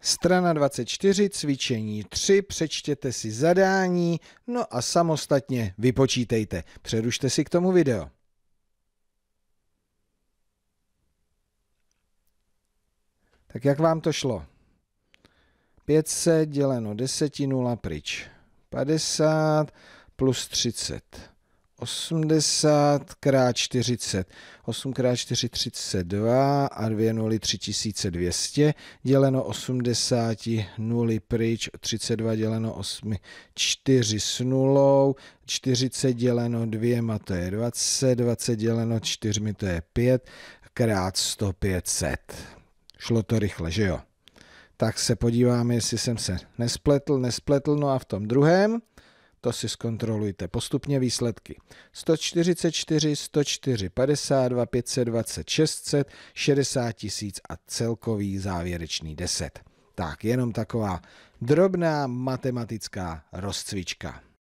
Strana 24, cvičení 3, přečtěte si zadání, no a samostatně vypočítejte. Přerušte si k tomu video. Tak jak vám to šlo? 500 děleno 10 0 pryč. 50 plus 30. 80 x 40, 8 x 4 32 a 2 0 3200 děleno 80 0 pryč, 32 děleno 8, 4 s nulou, 40 děleno 2 to je 20, 20 děleno 4 to je 5, krát 100 500. Šlo to rychle, že jo? Tak se podíváme, jestli jsem se nespletl, nespletl, no a v tom druhém to si zkontrolujte postupně výsledky. 144, 104, 52, 520, 600, 60 tisíc a celkový závěrečný 10. Tak, jenom taková drobná matematická rozcvička.